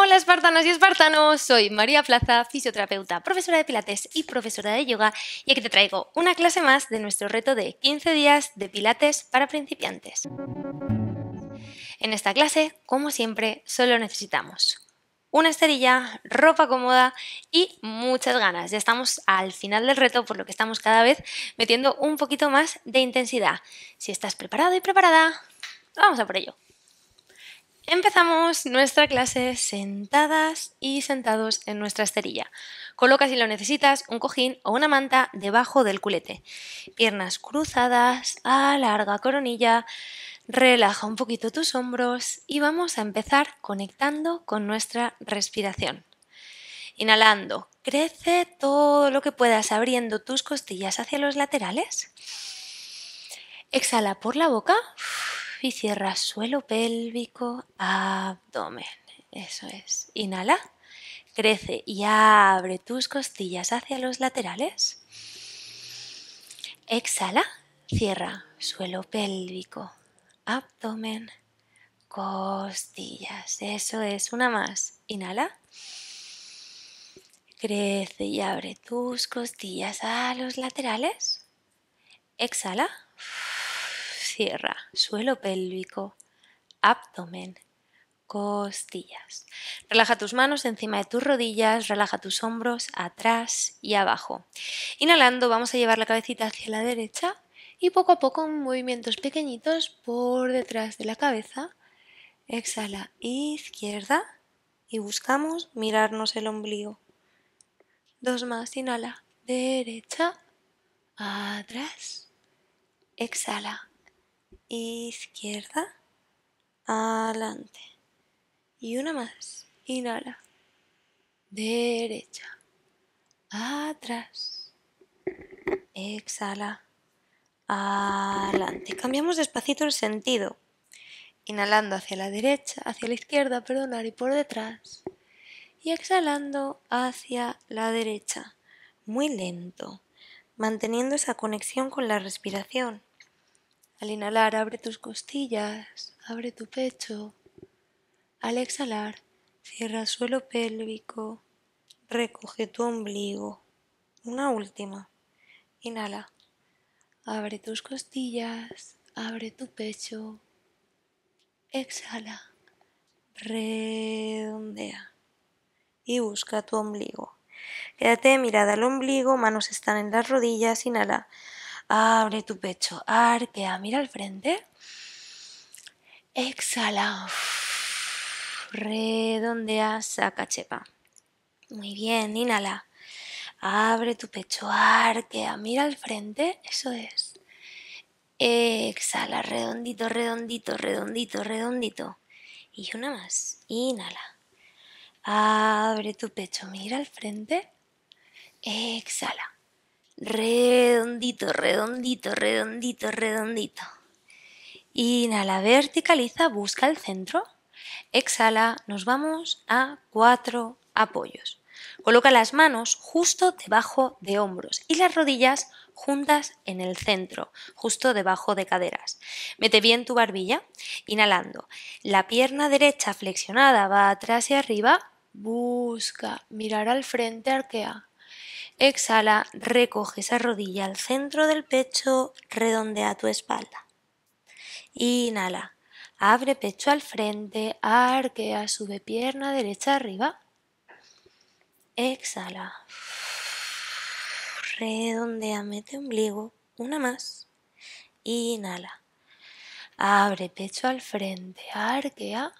Hola espartanos y espartanos, soy María Plaza, fisioterapeuta, profesora de Pilates y profesora de yoga y aquí te traigo una clase más de nuestro reto de 15 días de Pilates para principiantes. En esta clase, como siempre, solo necesitamos una esterilla, ropa cómoda y muchas ganas. Ya estamos al final del reto, por lo que estamos cada vez metiendo un poquito más de intensidad. Si estás preparado y preparada, vamos a por ello. Empezamos nuestra clase sentadas y sentados en nuestra esterilla. Coloca si lo necesitas un cojín o una manta debajo del culete. Piernas cruzadas, alarga coronilla, relaja un poquito tus hombros y vamos a empezar conectando con nuestra respiración. Inhalando, crece todo lo que puedas abriendo tus costillas hacia los laterales. Exhala por la boca y cierra suelo pélvico, abdomen. Eso es. Inhala, crece y abre tus costillas hacia los laterales. Exhala, cierra suelo pélvico, abdomen, costillas. Eso es. Una más. Inhala. Crece y abre tus costillas a los laterales. Exhala Cierra, suelo pélvico, abdomen, costillas. Relaja tus manos encima de tus rodillas, relaja tus hombros atrás y abajo. Inhalando vamos a llevar la cabecita hacia la derecha y poco a poco movimientos pequeñitos por detrás de la cabeza. Exhala izquierda y buscamos mirarnos el ombligo. Dos más, inhala derecha, atrás, exhala izquierda, adelante. Y una más, inhala. Derecha, atrás, exhala, adelante. Cambiamos despacito el sentido. Inhalando hacia la derecha, hacia la izquierda, perdonar y por detrás. Y exhalando hacia la derecha, muy lento, manteniendo esa conexión con la respiración. Al inhalar, abre tus costillas, abre tu pecho. Al exhalar, cierra suelo pélvico, recoge tu ombligo. Una última. Inhala. Abre tus costillas, abre tu pecho. Exhala. Redondea. Y busca tu ombligo. Quédate mirada al ombligo, manos están en las rodillas, inhala. Abre tu pecho, arquea, ah, mira al frente. Exhala. Redondea, saca chepa. Muy bien, inhala. Abre tu pecho, arquea, ah, mira al frente. Eso es. Exhala, redondito, redondito, redondito, redondito. Y una más. Inhala. Abre tu pecho, mira al frente. Exhala redondito, redondito, redondito, redondito. Inhala, verticaliza, busca el centro. Exhala, nos vamos a cuatro apoyos. Coloca las manos justo debajo de hombros y las rodillas juntas en el centro, justo debajo de caderas. Mete bien tu barbilla, inhalando. La pierna derecha flexionada va atrás y arriba. Busca mirar al frente, arquea. Exhala, recoge esa rodilla al centro del pecho, redondea tu espalda. Inhala, abre pecho al frente, arquea, sube pierna derecha arriba. Exhala, redondea, mete ombligo, una más. Inhala, abre pecho al frente, arquea,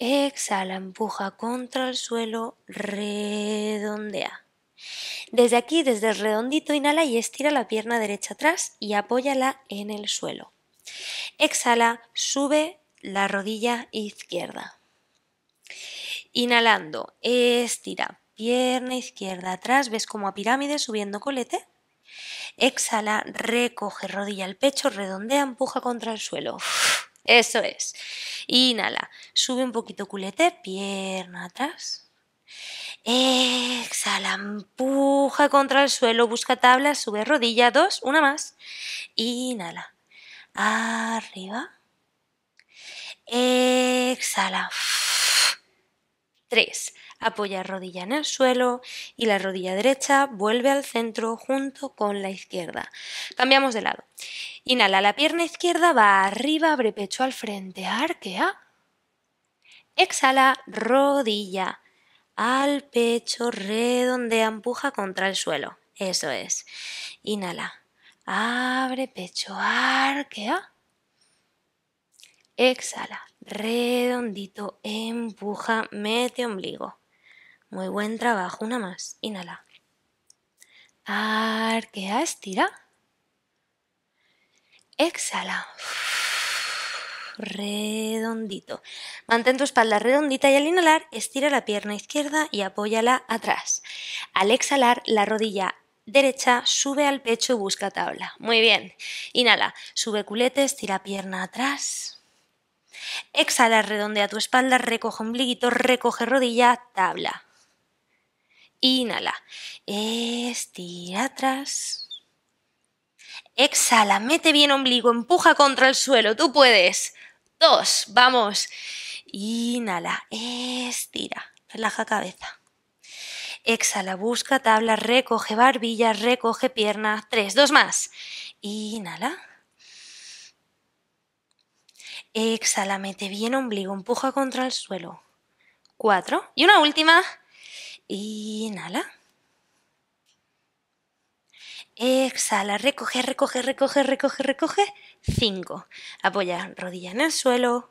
Exhala, empuja contra el suelo, redondea. Desde aquí, desde el redondito, inhala y estira la pierna derecha atrás y apóyala en el suelo. Exhala, sube la rodilla izquierda. Inhalando, estira, pierna izquierda atrás, ves como a pirámide subiendo colete. Exhala, recoge rodilla al pecho, redondea, empuja contra el suelo. Eso es. Inhala. Sube un poquito culete, pierna atrás. Exhala, empuja contra el suelo, busca tabla, sube rodilla, dos, una más. Inhala. Arriba. Exhala. Tres. Apoya rodilla en el suelo y la rodilla derecha vuelve al centro junto con la izquierda. Cambiamos de lado. Inhala, la pierna izquierda va arriba, abre pecho al frente, arquea. Exhala, rodilla al pecho, redondea, empuja contra el suelo. Eso es. Inhala, abre pecho, arquea. Exhala, redondito, empuja, mete ombligo. Muy buen trabajo, una más. Inhala. Arquea, estira exhala. Redondito. Mantén tu espalda redondita y al inhalar, estira la pierna izquierda y apóyala atrás. Al exhalar, la rodilla derecha sube al pecho y busca tabla. Muy bien. Inhala, sube culete, estira pierna atrás. Exhala, redondea tu espalda, recoge ombliguito, recoge rodilla, tabla. Inhala, estira atrás. Exhala, mete bien ombligo, empuja contra el suelo, tú puedes. Dos, vamos. Inhala, estira, relaja cabeza. Exhala, busca tabla, recoge barbilla, recoge pierna. Tres, dos más. Inhala. Exhala, mete bien ombligo, empuja contra el suelo. Cuatro. Y una última. Inhala. Exhala, recoge, recoge, recoge, recoge, recoge. cinco, Apoya rodilla en el suelo,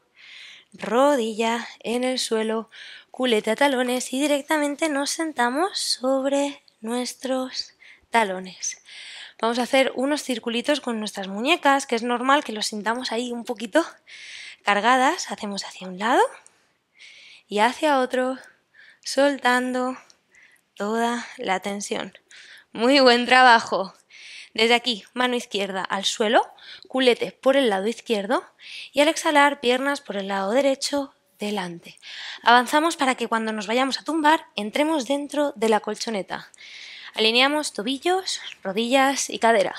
rodilla en el suelo, culeta, talones y directamente nos sentamos sobre nuestros talones. Vamos a hacer unos circulitos con nuestras muñecas, que es normal que los sintamos ahí un poquito cargadas. Hacemos hacia un lado y hacia otro, soltando toda la tensión. Muy buen trabajo. Desde aquí, mano izquierda al suelo, culete por el lado izquierdo y al exhalar, piernas por el lado derecho, delante. Avanzamos para que cuando nos vayamos a tumbar, entremos dentro de la colchoneta. Alineamos tobillos, rodillas y cadera.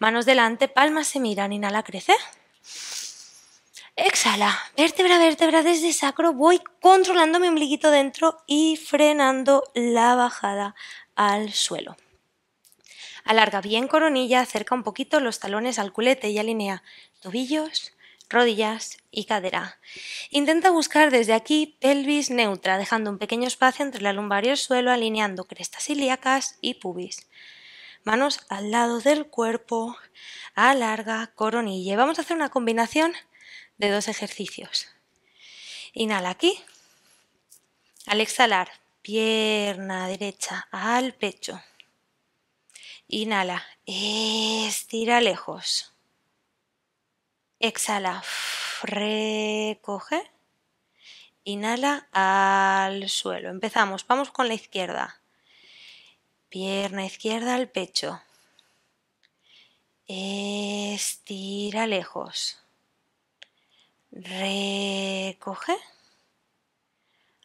Manos delante, palmas se miran, inhala, crece. Exhala, vértebra, vértebra desde sacro, voy controlando mi ombliguito dentro y frenando la bajada al suelo. Alarga bien coronilla, acerca un poquito los talones al culete y alinea tobillos, rodillas y cadera. Intenta buscar desde aquí pelvis neutra, dejando un pequeño espacio entre la lumbar y el suelo, alineando crestas ilíacas y pubis. Manos al lado del cuerpo, alarga coronilla. Vamos a hacer una combinación de dos ejercicios. Inhala aquí. Al exhalar, pierna derecha al pecho. Inhala, estira lejos. Exhala, recoge. Inhala al suelo. Empezamos, vamos con la izquierda. Pierna izquierda al pecho. Estira lejos. Recoge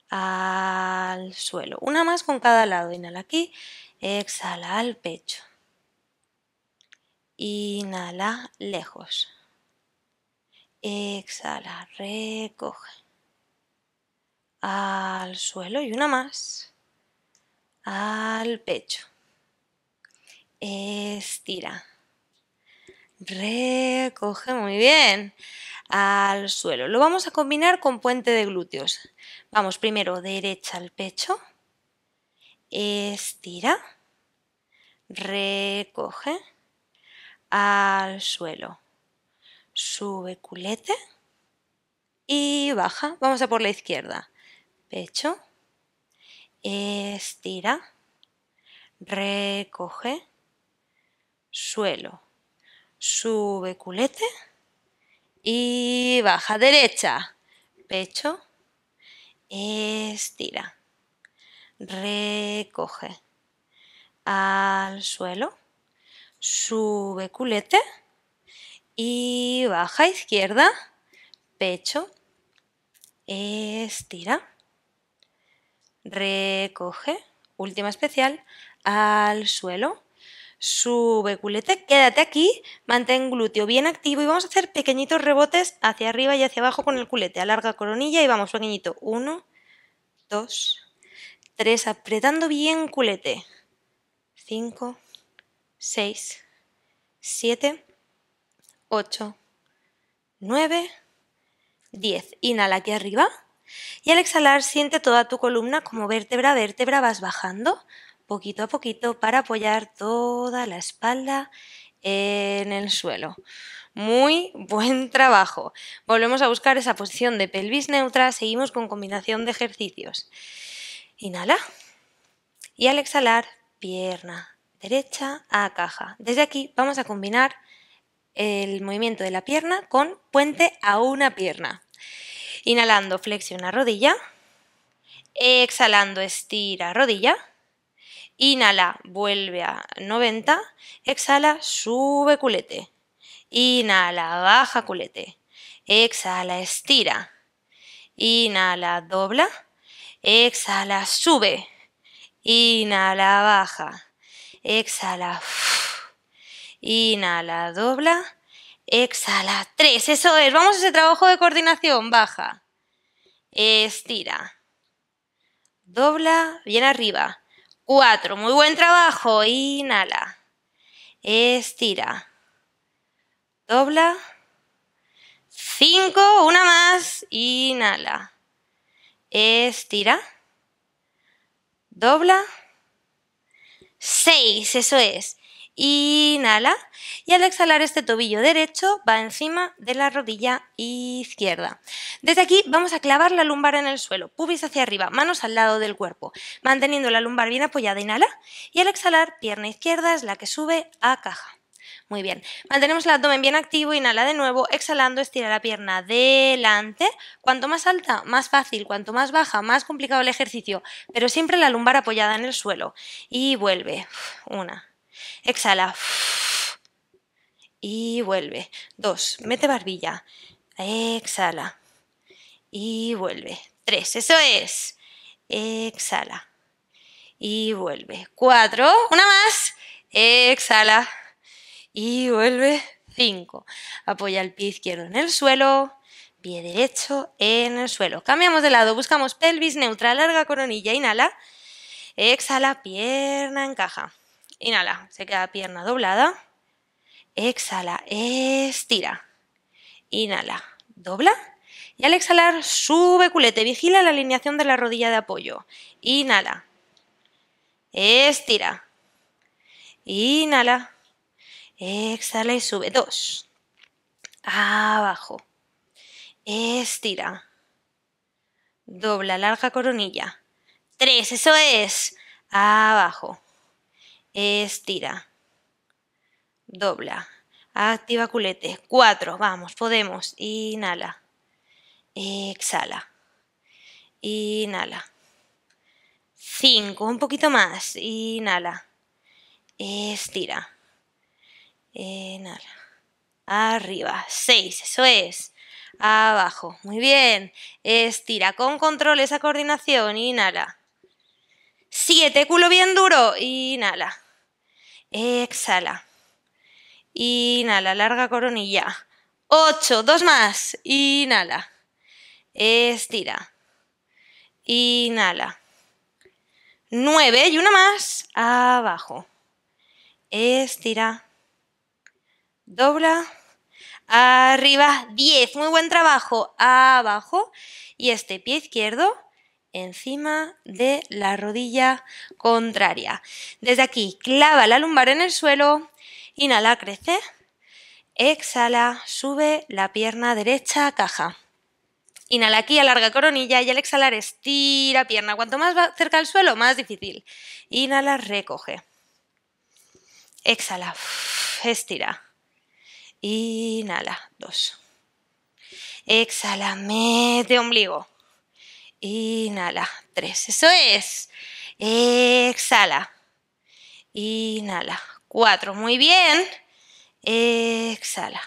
al suelo. Una más con cada lado. Inhala aquí, exhala al pecho. Inhala, lejos. Exhala, recoge. Al suelo y una más. Al pecho. Estira. Recoge muy bien. Al suelo. Lo vamos a combinar con puente de glúteos. Vamos primero derecha al pecho. Estira. Recoge al suelo. Sube culete y baja. Vamos a por la izquierda. Pecho. Estira. Recoge. Suelo. Sube culete y baja derecha. Pecho. Estira. Recoge. Al suelo sube culete y baja izquierda, pecho, estira, recoge, última especial, al suelo, sube culete, quédate aquí, mantén glúteo bien activo y vamos a hacer pequeñitos rebotes hacia arriba y hacia abajo con el culete, alarga coronilla y vamos pequeñito, uno, dos, tres, apretando bien culete, cinco, 6, 7, 8, 9, 10. Inhala aquí arriba. Y al exhalar siente toda tu columna como vértebra a vértebra vas bajando poquito a poquito para apoyar toda la espalda en el suelo. Muy buen trabajo. Volvemos a buscar esa posición de pelvis neutra. Seguimos con combinación de ejercicios. Inhala. Y al exhalar, pierna derecha a caja. Desde aquí vamos a combinar el movimiento de la pierna con puente a una pierna. Inhalando, flexiona rodilla. Exhalando, estira rodilla. Inhala, vuelve a 90. Exhala, sube culete. Inhala, baja culete. Exhala, estira. Inhala, dobla. Exhala, sube. Inhala, baja exhala, inhala, dobla, exhala, tres, eso es, vamos a ese trabajo de coordinación, baja, estira, dobla, bien arriba, cuatro, muy buen trabajo, inhala, estira, dobla, cinco, una más, inhala, estira, dobla, 6, eso es. Inhala y al exhalar este tobillo derecho va encima de la rodilla izquierda. Desde aquí vamos a clavar la lumbar en el suelo, pubis hacia arriba, manos al lado del cuerpo, manteniendo la lumbar bien apoyada, inhala y al exhalar pierna izquierda es la que sube a caja. Muy bien. Mantenemos el abdomen bien activo, inhala de nuevo, exhalando, estira la pierna delante. Cuanto más alta, más fácil. Cuanto más baja, más complicado el ejercicio. Pero siempre la lumbar apoyada en el suelo. Y vuelve. Una. Exhala. Y vuelve. Dos. Mete barbilla. Exhala. Y vuelve. Tres. Eso es. Exhala. Y vuelve. Cuatro. Una más. Exhala y vuelve Cinco. Apoya el pie izquierdo en el suelo, pie derecho en el suelo. Cambiamos de lado, buscamos pelvis neutra, larga coronilla, inhala, exhala, pierna encaja. Inhala, se queda pierna doblada, exhala, estira, inhala, dobla. Y al exhalar, sube culete, vigila la alineación de la rodilla de apoyo. Inhala, estira, inhala, Exhala y sube. Dos. Abajo. Estira. Dobla, larga coronilla. Tres, eso es. Abajo. Estira. Dobla. Activa culete. Cuatro, vamos, podemos. Inhala. Exhala. Inhala. Cinco, un poquito más. Inhala. Estira Inhala. Arriba. Seis. Eso es. Abajo. Muy bien. Estira con control esa coordinación. Inhala. Siete. Culo bien duro. Inhala. Exhala. Inhala. Larga coronilla. Ocho. Dos más. Inhala. Estira. Inhala. Nueve. Y una más. Abajo. Estira dobla, arriba, 10, muy buen trabajo, abajo, y este pie izquierdo encima de la rodilla contraria. Desde aquí, clava la lumbar en el suelo, inhala, crece, exhala, sube la pierna derecha, caja. Inhala aquí, alarga coronilla y al exhalar estira pierna. Cuanto más va cerca al suelo, más difícil. Inhala, recoge. Exhala, estira. Inhala, dos. Exhala, mete ombligo. Inhala, tres. Eso es. Exhala. Inhala, cuatro. Muy bien. Exhala.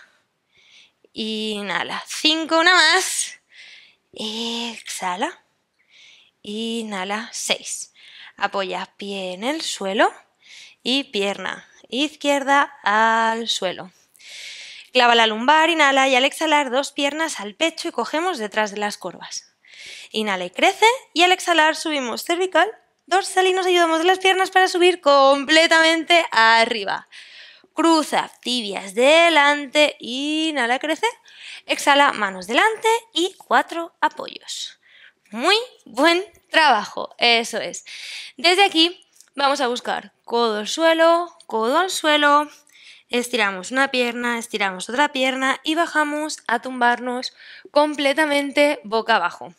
Inhala, cinco, una más. Exhala. Inhala, seis. Apoya pie en el suelo y pierna izquierda al suelo. Clava la lumbar, inhala y al exhalar dos piernas al pecho y cogemos detrás de las curvas. Inhala y crece y al exhalar subimos cervical, dorsal y nos ayudamos de las piernas para subir completamente arriba. Cruza tibias delante, inhala, crece, exhala, manos delante y cuatro apoyos. Muy buen trabajo, eso es. Desde aquí vamos a buscar codo al suelo, codo al suelo, Estiramos una pierna, estiramos otra pierna y bajamos a tumbarnos completamente boca abajo.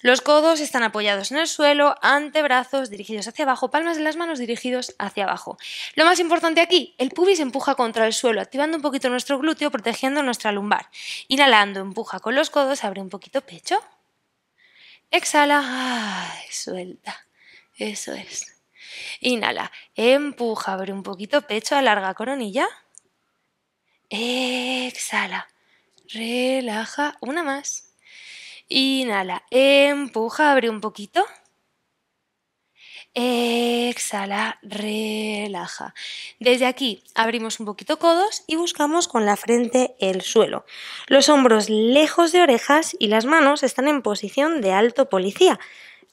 Los codos están apoyados en el suelo, antebrazos dirigidos hacia abajo, palmas de las manos dirigidos hacia abajo. Lo más importante aquí, el pubis empuja contra el suelo, activando un poquito nuestro glúteo, protegiendo nuestra lumbar. Inhalando, empuja con los codos, abre un poquito pecho. Exhala, suelta. Eso es. Inhala, empuja, abre un poquito pecho, alarga coronilla. Exhala, relaja, una más. Inhala, empuja, abre un poquito. Exhala, relaja. Desde aquí abrimos un poquito codos y buscamos con la frente el suelo. Los hombros lejos de orejas y las manos están en posición de alto policía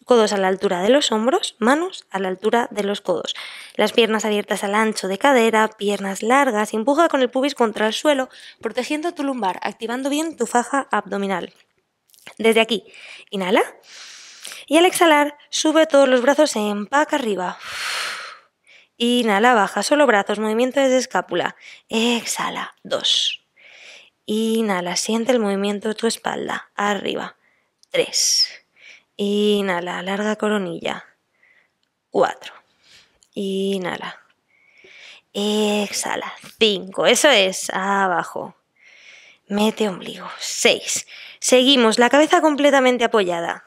codos a la altura de los hombros, manos a la altura de los codos. Las piernas abiertas al ancho de cadera, piernas largas, empuja con el pubis contra el suelo, protegiendo tu lumbar, activando bien tu faja abdominal. Desde aquí, inhala. Y al exhalar, sube todos los brazos en paca arriba. Inhala, baja, solo brazos, movimiento desde escápula. Exhala, dos. Inhala, siente el movimiento de tu espalda, arriba, tres. Inhala, larga coronilla. Cuatro. Inhala. Exhala. Cinco. Eso es. Abajo. Mete ombligo. Seis. Seguimos. La cabeza completamente apoyada.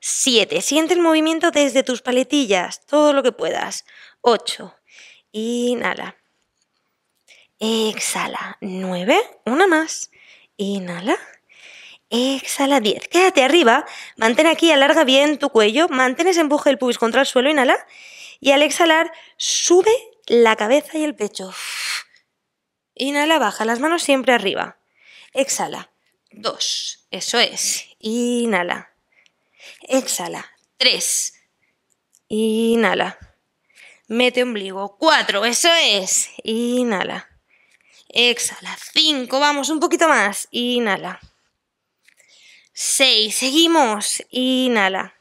Siete. Siente el movimiento desde tus paletillas. Todo lo que puedas. Ocho. Inhala. Exhala. Nueve. Una más. Inhala. Exhala 10. Quédate arriba. Mantén aquí, alarga bien tu cuello. Mantén ese empuje del pubis contra el suelo. Inhala. Y al exhalar, sube la cabeza y el pecho. Inhala, baja. Las manos siempre arriba. Exhala. 2. Eso es. Inhala. Exhala. 3. Inhala. Mete ombligo. 4. Eso es. Inhala. Exhala. 5. Vamos, un poquito más. Inhala. 6, seguimos, inhala.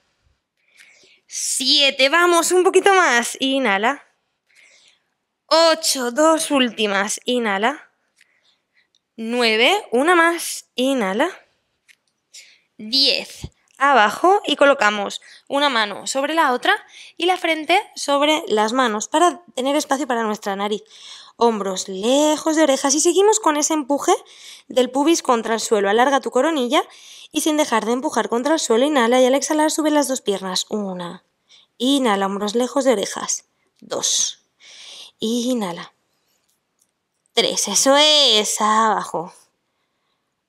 7, vamos, un poquito más, inhala. 8, dos últimas, inhala. 9, una más, inhala. 10, abajo y colocamos una mano sobre la otra y la frente sobre las manos para tener espacio para nuestra nariz hombros lejos de orejas y seguimos con ese empuje del pubis contra el suelo. Alarga tu coronilla y sin dejar de empujar contra el suelo, inhala y al exhalar sube las dos piernas. Una. Inhala, hombros lejos de orejas. Dos. Inhala. Tres. Eso es. Abajo.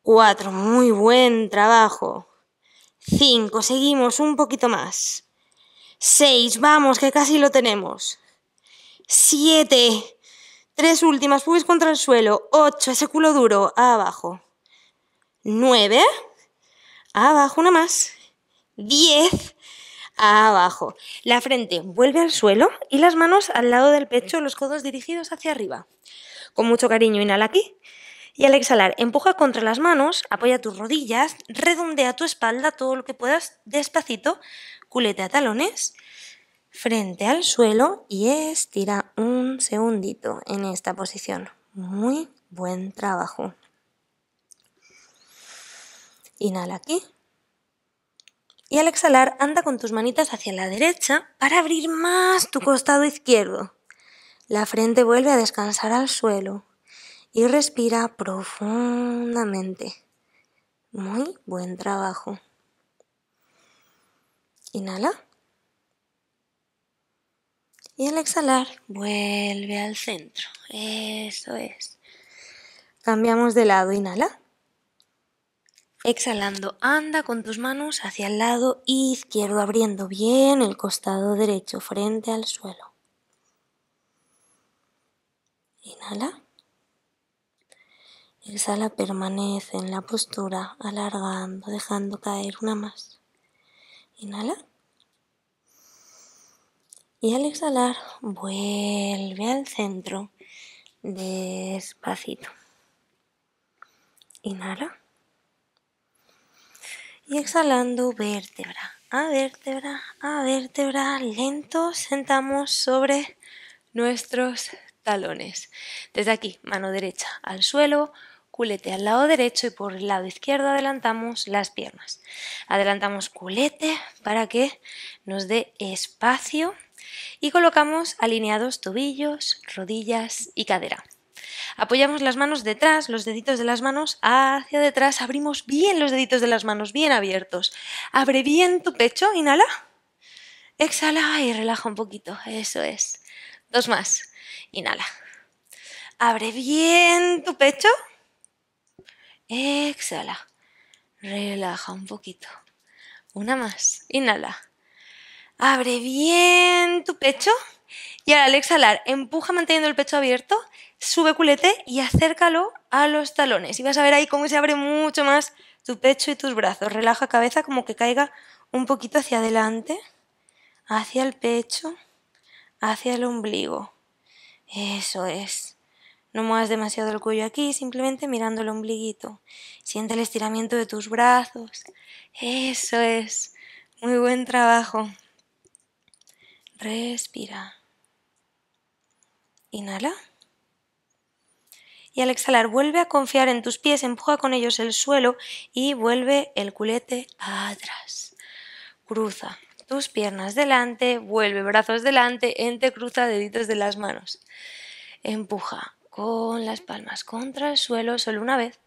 Cuatro. Muy buen trabajo. Cinco. Seguimos un poquito más. Seis. Vamos, que casi lo tenemos. Siete. Tres últimas, pubis contra el suelo. Ocho, ese culo duro, abajo. Nueve, abajo, una más. Diez, abajo. La frente vuelve al suelo y las manos al lado del pecho, los codos dirigidos hacia arriba. Con mucho cariño inhala aquí y al exhalar empuja contra las manos, apoya tus rodillas, redondea tu espalda todo lo que puedas despacito, culete a talones frente al suelo y estira un segundito en esta posición. Muy buen trabajo. Inhala aquí. Y al exhalar, anda con tus manitas hacia la derecha para abrir más tu costado izquierdo. La frente vuelve a descansar al suelo y respira profundamente. Muy buen trabajo. Inhala. Y al exhalar, vuelve al centro. Eso es. Cambiamos de lado, inhala. Exhalando, anda con tus manos hacia el lado izquierdo, abriendo bien el costado derecho frente al suelo. Inhala. Exhala, permanece en la postura, alargando, dejando caer una más. Inhala y al exhalar vuelve al centro despacito. Inhala. Y exhalando vértebra a vértebra a vértebra, lento sentamos sobre nuestros talones. Desde aquí, mano derecha al suelo, culete al lado derecho y por el lado izquierdo adelantamos las piernas. Adelantamos culete para que nos dé espacio y colocamos alineados tobillos, rodillas y cadera. Apoyamos las manos detrás, los deditos de las manos hacia detrás, abrimos bien los deditos de las manos, bien abiertos. Abre bien tu pecho, inhala, exhala y relaja un poquito, eso es. Dos más, inhala. Abre bien tu pecho, exhala, relaja un poquito. Una más, inhala. Abre bien tu pecho y ahora al exhalar empuja manteniendo el pecho abierto, sube culete y acércalo a los talones. Y vas a ver ahí cómo se abre mucho más tu pecho y tus brazos. Relaja cabeza como que caiga un poquito hacia adelante, hacia el pecho, hacia el ombligo. Eso es. No muevas demasiado el cuello aquí, simplemente mirando el ombliguito. Siente el estiramiento de tus brazos. Eso es. Muy buen trabajo. Respira. Inhala. Y al exhalar, vuelve a confiar en tus pies, empuja con ellos el suelo y vuelve el culete atrás. Cruza tus piernas delante, vuelve brazos delante, entrecruza deditos de las manos. Empuja con las palmas contra el suelo solo una vez.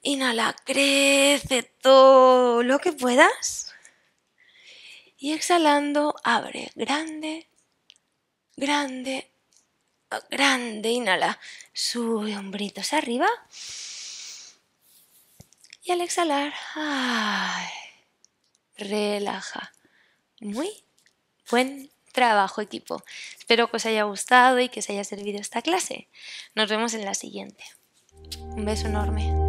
Inhala, crece todo lo que puedas. Y exhalando, abre. Grande, grande, ah, grande. Inhala. Sube hombritos arriba. Y al exhalar, relaja. Muy buen trabajo equipo. Espero que os haya gustado y que os haya servido esta clase. Nos vemos en la siguiente. Un beso enorme.